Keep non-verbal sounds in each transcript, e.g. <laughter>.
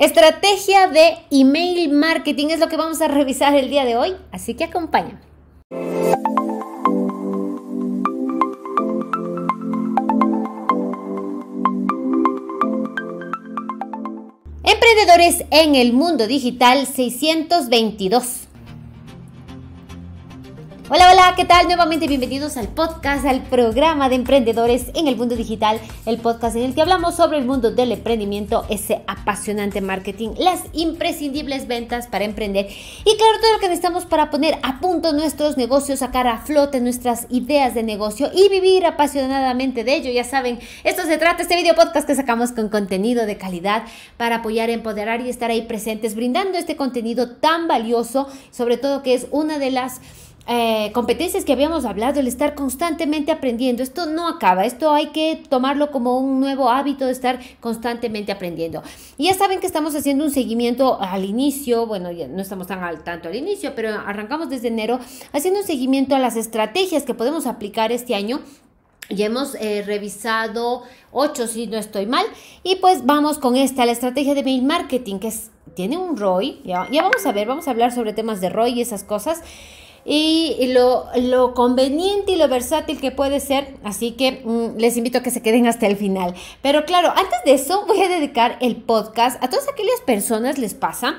Estrategia de email marketing es lo que vamos a revisar el día de hoy, así que acompáñame. Emprendedores en el mundo digital 622 Hola, hola, ¿qué tal? Nuevamente bienvenidos al podcast, al programa de emprendedores en el mundo digital, el podcast en el que hablamos sobre el mundo del emprendimiento, ese apasionante marketing, las imprescindibles ventas para emprender y claro, todo lo que necesitamos para poner a punto nuestros negocios, sacar a flote nuestras ideas de negocio y vivir apasionadamente de ello. Ya saben, esto se trata, este video podcast que sacamos con contenido de calidad para apoyar, empoderar y estar ahí presentes, brindando este contenido tan valioso, sobre todo que es una de las eh, competencias que habíamos hablado, el estar constantemente aprendiendo, esto no acaba, esto hay que tomarlo como un nuevo hábito de estar constantemente aprendiendo. Y ya saben que estamos haciendo un seguimiento al inicio, bueno, no estamos tan al tanto al inicio, pero arrancamos desde enero haciendo un seguimiento a las estrategias que podemos aplicar este año ya hemos eh, revisado ocho, si no estoy mal. Y pues vamos con esta, la estrategia de mail marketing, que tiene un ROI. Ya, ya vamos a ver, vamos a hablar sobre temas de ROI y esas cosas y lo, conveniente y lo versátil que puede ser. Así que mm, les invito a que se queden hasta el final. Pero claro, antes de eso voy a dedicar el podcast a todas aquellas personas les pasa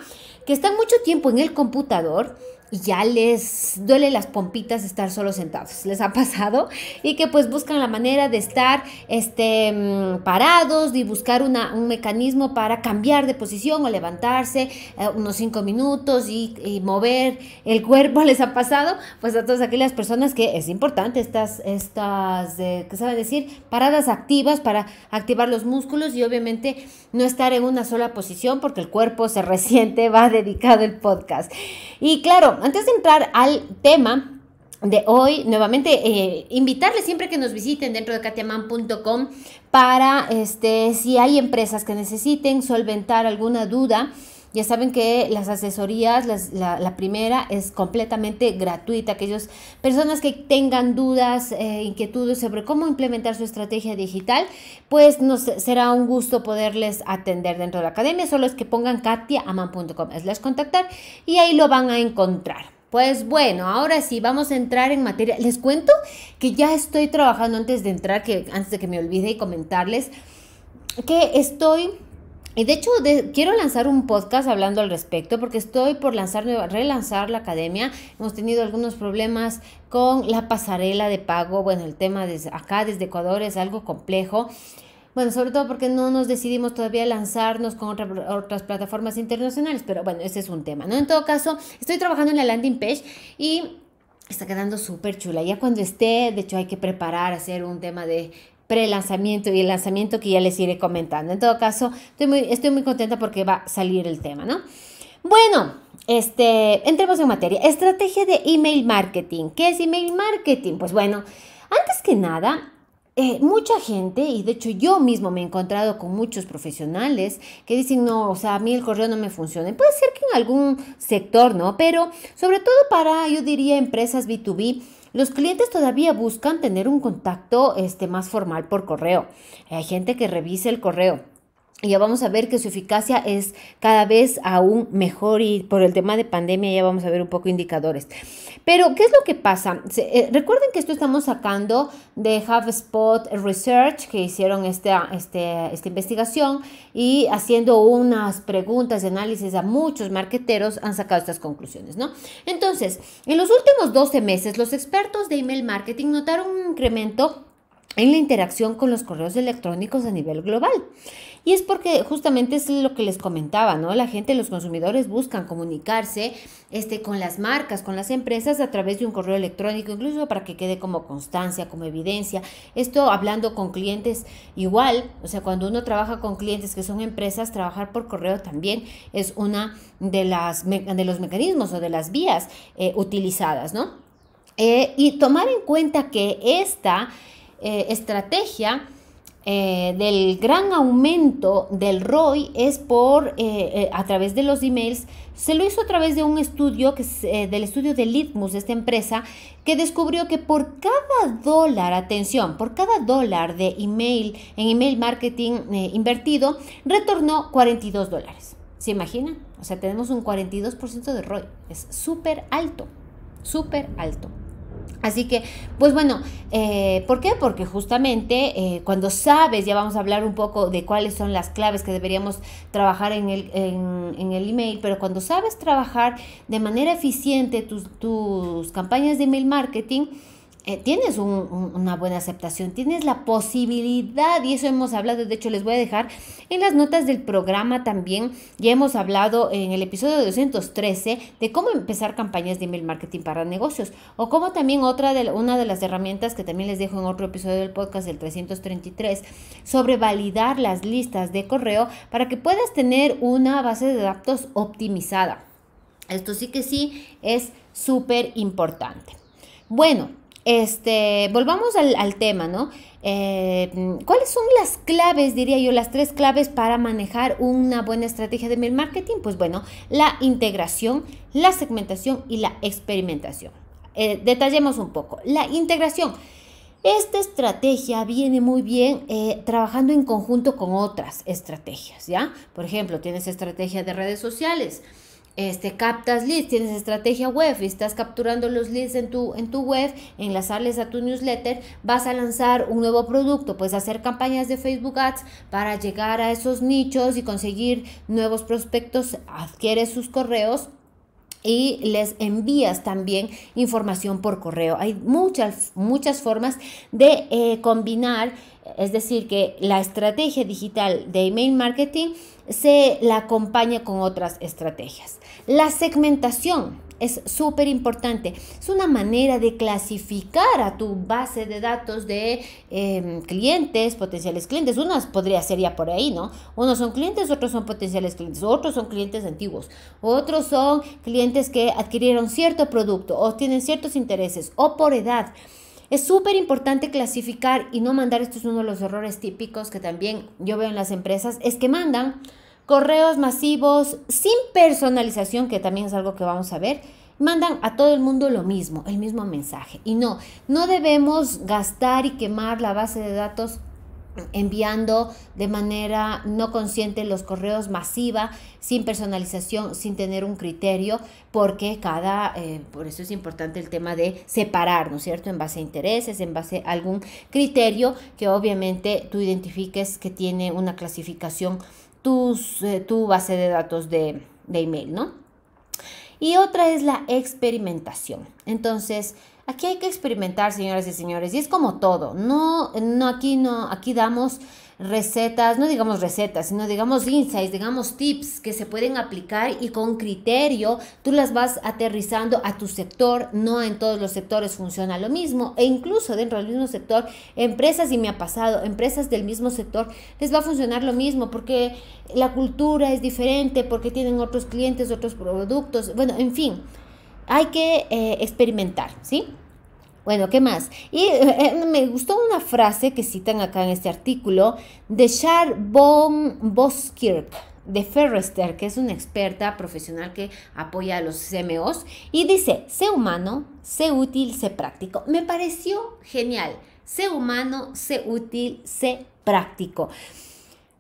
que están mucho tiempo en el computador y ya les duele las pompitas estar solo sentados. ¿Les ha pasado? Y que pues buscan la manera de estar este, mm, parados y buscar un mecanismo para cambiar de posición o levantarse eh, unos cinco minutos y, mover el cuerpo. <laughs> ¿Les ha pasado? Pues a todas aquellas personas que es importante estas, estas eh, ¿qué sabe decir? Paradas activas para activar los músculos y obviamente no estar en una sola posición porque el cuerpo se <laughs> resiente, va dedicado el podcast. Y claro, antes de entrar al tema de hoy, nuevamente eh, invitarles siempre que nos visiten dentro de katiaman.com para este, si hay empresas que necesiten solventar alguna duda ya saben que las asesorías, la, primera es completamente gratuita. Aquellas personas que tengan dudas, eh, inquietudes sobre cómo implementar su estrategia digital, pues nos será un gusto poderles atender dentro de la academia. Solo es que pongan katiaaman.com les contactar y ahí lo van a encontrar. Pues bueno, ahora sí, vamos a entrar en materia. Les cuento que ya estoy trabajando antes de entrar, que antes de que me olvide y comentarles, que estoy y de hecho, quiero lanzar un podcast hablando al respecto porque estoy por relanzar la academia. Hemos tenido algunos problemas con la pasarela de pago. Bueno, el tema de acá, desde Ecuador, es algo complejo. Bueno, sobre todo porque no nos decidimos todavía lanzarnos con otras plataformas internacionales, pero bueno, ese es un tema, ¿no? En todo caso, estoy trabajando en la landing page y está quedando súper chula. Ya cuando esté, de hecho, hay que preparar, hacer un tema de lanzamiento y el lanzamiento que ya les iré comentando. En todo caso, estoy muy, contenta porque va a salir el tema, ¿no? Bueno, este, entremos en materia. Estrategia de email marketing. ¿Qué es email marketing? Pues bueno, antes que nada, eh, mucha gente, y de hecho yo mismo me he encontrado con muchos profesionales que dicen, no, o sea, a mí el correo no me funciona. Puede ser que en algún sector, ¿no? Pero sobre todo para, yo diría, empresas B2B los clientes todavía buscan tener un contacto este, más formal por correo. Hay gente que revise el correo. Y ya vamos a ver que su eficacia es cada vez aún mejor y por el tema de pandemia ya vamos a ver un poco indicadores. Pero, ¿qué es lo que pasa? Eh, recuerden que esto estamos sacando de HubSpot Research, que hicieron esta, este, esta investigación y haciendo unas preguntas de análisis a muchos marqueteros han sacado estas conclusiones, ¿no? Entonces, en los últimos 12 meses, los expertos de email marketing notaron un incremento en la interacción con los correos electrónicos a nivel global. Y es porque justamente es lo que les comentaba, ¿no? La gente, los consumidores buscan comunicarse este, con las marcas, con las empresas a través de un correo electrónico, incluso para que quede como constancia, como evidencia. Esto hablando con clientes igual, o sea, cuando uno trabaja con clientes que son empresas, trabajar por correo también es una de, las, de los mecanismos o de las vías eh, utilizadas, ¿no? Eh, y tomar en cuenta que esta eh, estrategia eh, del gran aumento del ROI es por eh, a través de los emails. Se lo hizo a través de un estudio que del estudio de Litmus, de esta empresa, que descubrió que por cada dólar, atención, por cada dólar de email en email marketing invertido, retornó 42 dólares. ¿Se imaginan? O sea, tenemos un 42% de ROI. Es súper alto, súper alto. Así que, pues bueno, eh, ¿por qué? Porque justamente eh, cuando sabes, ya vamos a hablar un poco de cuáles son las claves que deberíamos trabajar en el, en, en el email, pero cuando sabes trabajar de manera eficiente tus, tus campañas de email marketing, eh, tienes una buena aceptación, tienes la posibilidad, y eso hemos hablado, de hecho les voy a dejar en las notas del programa también, ya hemos hablado en el episodio 213 de cómo empezar campañas de email marketing para negocios, o cómo también otra de, una de las herramientas que también les dejo en otro episodio del podcast, el 333, sobre validar las listas de correo para que puedas tener una base de datos optimizada. Esto sí que sí es súper importante. Bueno, este, volvamos al, tema, ¿no? Eh, ¿Cuáles son las claves, diría yo, las tres claves para manejar una buena estrategia de mail marketing? Pues bueno, la integración, la segmentación y la experimentación. Eh, detallemos un poco. La integración. Esta estrategia viene muy bien eh, trabajando en conjunto con otras estrategias, ¿ya? Por ejemplo, tienes estrategia de redes sociales este, captas leads, tienes estrategia web y estás capturando los leads en tu, en tu web, enlazarles a tu newsletter, vas a lanzar un nuevo producto, puedes hacer campañas de Facebook Ads para llegar a esos nichos y conseguir nuevos prospectos, adquieres sus correos y les envías también información por correo. Hay muchas, muchas formas de eh, combinar, es decir, que la estrategia digital de email marketing se la acompaña con otras estrategias. La segmentación es súper importante. Es una manera de clasificar a tu base de datos de em, clientes, potenciales clientes. Unas podría ser ya por ahí, ¿no? Unos son clientes, otros son potenciales clientes, otros son clientes antiguos, otros son clientes que adquirieron cierto producto o tienen ciertos intereses o por edad. Es súper importante clasificar y no mandar, esto es uno de los errores típicos que también yo veo en las empresas, es que mandan correos masivos sin personalización, que también es algo que vamos a ver, mandan a todo el mundo lo mismo, el mismo mensaje. Y no, no debemos gastar y quemar la base de datos enviando de manera no consciente los correos masiva, sin personalización, sin tener un criterio, porque cada, eh, por eso es importante el tema de separar, ¿no es cierto?, en base a intereses, en base a algún criterio que obviamente tú identifiques que tiene una clasificación tus, eh, tu base de datos de, de email, ¿no? Y otra es la experimentación. Entonces, aquí hay que experimentar, señoras y señores, y es como todo. No, no aquí no, aquí damos recetas, no digamos recetas, sino digamos insights, digamos tips que se pueden aplicar y con criterio tú las vas aterrizando a tu sector, no en todos los sectores funciona lo mismo e incluso dentro del mismo sector, empresas, y me ha pasado, empresas del mismo sector les va a funcionar lo mismo porque la cultura es diferente, porque tienen otros clientes, otros productos, bueno, en fin, hay que eh, experimentar, ¿sí? Bueno, ¿qué más? Y eh, eh, me gustó una frase que citan acá en este artículo de Char von Boskirk de Ferrester, que es una experta profesional que apoya a los CMOs, y dice, sé humano, sé útil, sé práctico. Me pareció genial, sé humano, sé útil, sé práctico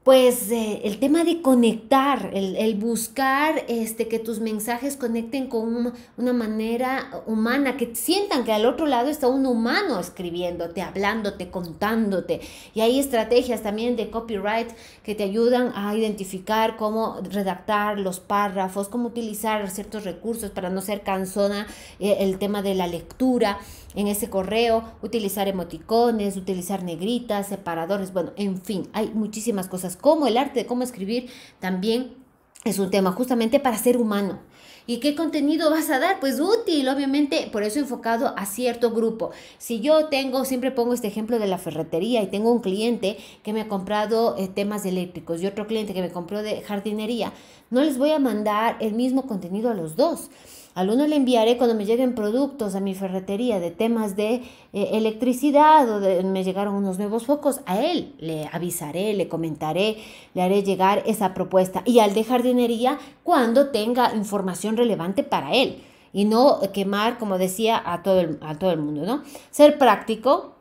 pues eh, el tema de conectar, el, buscar este, que tus mensajes conecten con una manera humana, que sientan que al otro lado está un humano escribiéndote, hablándote, contándote. Y hay estrategias también de copyright que te ayudan a identificar cómo redactar los párrafos, cómo utilizar ciertos recursos para no ser cansona eh, el tema de la lectura en ese correo, utilizar emoticones, utilizar negritas, separadores, bueno, en fin, hay muchísimas cosas como el arte de cómo escribir también es un tema justamente para ser humano. ¿Y qué contenido vas a dar? Pues útil, obviamente, por eso enfocado a cierto grupo. Si yo tengo, siempre pongo este ejemplo de la ferretería y tengo un cliente que me ha comprado eh, temas eléctricos y otro cliente que me compró de jardinería, no les voy a mandar el mismo contenido a los dos al uno le enviaré cuando me lleguen productos a mi ferretería de temas de eh, electricidad o me llegaron unos nuevos focos. A él le avisaré, le comentaré, le haré llegar esa propuesta. Y al de jardinería, cuando tenga información relevante para él. Y no quemar, como decía, a todo el, a todo el mundo, ¿no? Ser práctico,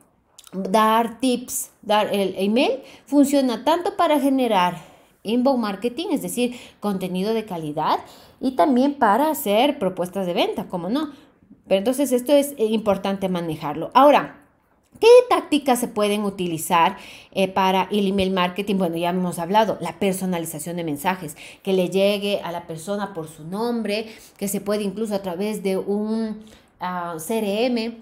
dar tips, dar el email, funciona tanto para generar inbound marketing, es decir, contenido de calidad y también para hacer propuestas de venta, como no. Pero entonces esto es eh, importante manejarlo. Ahora, ¿Qué tácticas se pueden utilizar eh, para el email marketing? Bueno, ya hemos hablado, la personalización de mensajes, que le llegue a la persona por su nombre, que se puede incluso a través de un ah, CRM,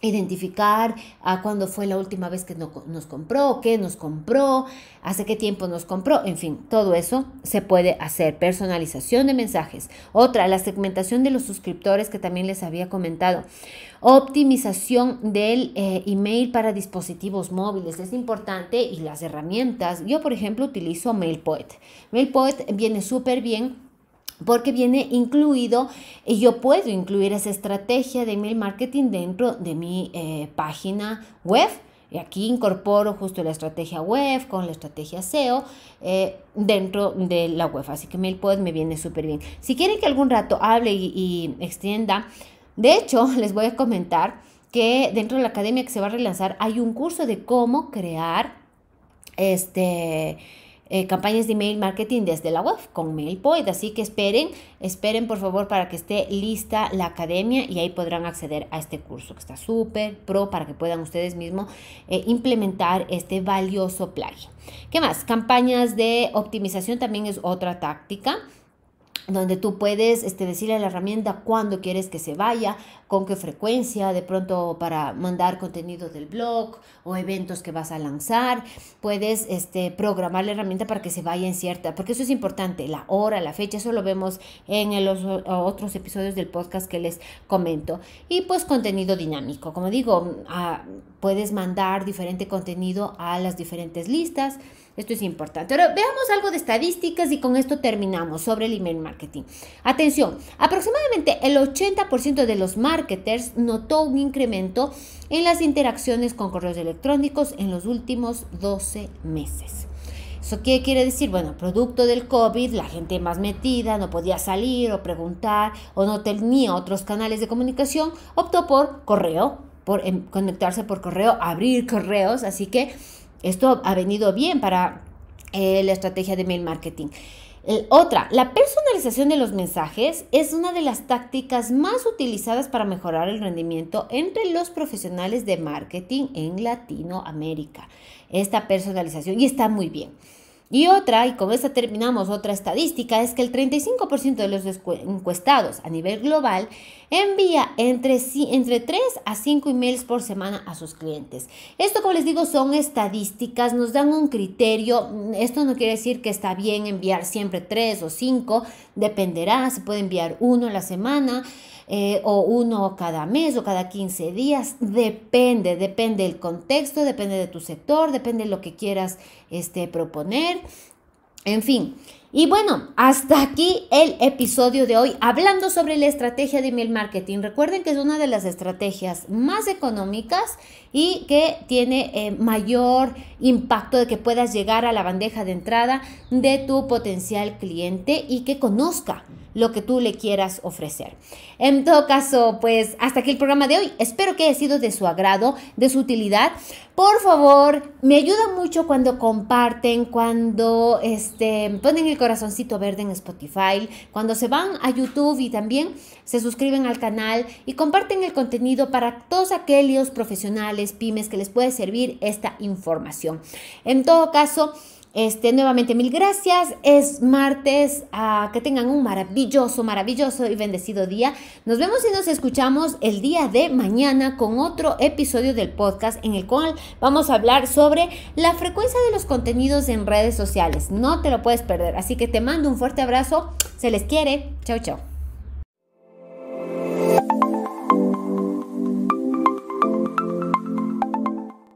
identificar a cuándo fue la última vez que nos compró, qué nos compró, hace qué tiempo nos compró, en fin, todo eso se puede hacer. Personalización de mensajes. Otra, la segmentación de los suscriptores que también les había comentado. Optimización del eh, email para dispositivos móviles es importante y las herramientas. Yo, por ejemplo, utilizo MailPoet. MailPoet viene súper bien porque viene incluido y yo puedo incluir esa estrategia de email marketing dentro de mi eh, página web. Y aquí incorporo justo la estrategia web con la estrategia SEO eh, dentro de la web. Así que MailPod pues, me viene súper bien. Si quieren que algún rato hable y, y extienda, de hecho <laughs> les voy a comentar que dentro de la academia que se va a relanzar hay un curso de cómo crear este eh, campañas de email marketing desde la web con MailPoint. Así que esperen, esperen por favor para que esté lista la academia y ahí podrán acceder a este curso que está súper pro para que puedan ustedes mismos eh, implementar este valioso plugin. ¿Qué más? Campañas de optimización también es otra táctica donde tú puedes este, decirle a la herramienta cuándo quieres que se vaya, con qué frecuencia, de pronto para mandar contenido del blog o eventos que vas a lanzar, puedes este, programar la herramienta para que se vaya en cierta, porque eso es importante, la hora, la fecha, eso lo vemos en los otros episodios del podcast que les comento. Y pues contenido dinámico, como digo, ah, puedes mandar diferente contenido a las diferentes listas esto es importante. Ahora veamos algo de estadísticas y con esto terminamos sobre el email marketing. Atención, aproximadamente el 80% de los marketers notó un incremento en las interacciones con correos electrónicos en los últimos 12 meses. ¿Eso qué quiere decir? Bueno, producto del COVID, la gente más metida, no podía salir o preguntar o no tenía otros canales de comunicación, optó por correo, por em, conectarse por correo, abrir correos, así que esto ha venido bien para eh, la estrategia de mail marketing. otra, la personalización de los mensajes es una de las tácticas más utilizadas para mejorar el rendimiento entre los profesionales de marketing en Latinoamérica. Esta personalización, y está muy bien. Y otra, y con esta terminamos otra estadística, es que el 35% de los encuestados a nivel global envía entre, entre 3 a 5 emails por semana a sus clientes. Esto, como les digo, son estadísticas, nos dan un criterio. Esto no quiere decir que está bien enviar siempre 3 o 5, dependerá, se puede enviar uno a la semana. Eh, o uno cada mes o cada 15 días, depende, depende del contexto, depende de tu sector, depende de lo que quieras este, proponer, en fin. Y bueno, hasta aquí el episodio de hoy hablando sobre la estrategia de email marketing. Recuerden que es una de las estrategias más económicas y que tiene eh, mayor impacto de que puedas llegar a la bandeja de entrada de tu potencial cliente y que conozca lo que tú le quieras ofrecer. En todo caso, pues hasta aquí el programa de hoy. Espero que haya sido de su agrado, de su utilidad. Por favor, me ayuda mucho cuando comparten, cuando este, ponen el corazoncito verde en Spotify, cuando se van a YouTube y también se suscriben al canal y comparten el contenido para todos aquellos profesionales, pymes que les puede servir esta información. En todo caso, este, nuevamente, mil gracias. Es martes. Ah, que tengan un maravilloso, maravilloso y bendecido día. Nos vemos y nos escuchamos el día de mañana con otro episodio del podcast en el cual vamos a hablar sobre la frecuencia de los contenidos en redes sociales. No te lo puedes perder. Así que te mando un fuerte abrazo. Se les quiere. chau chao.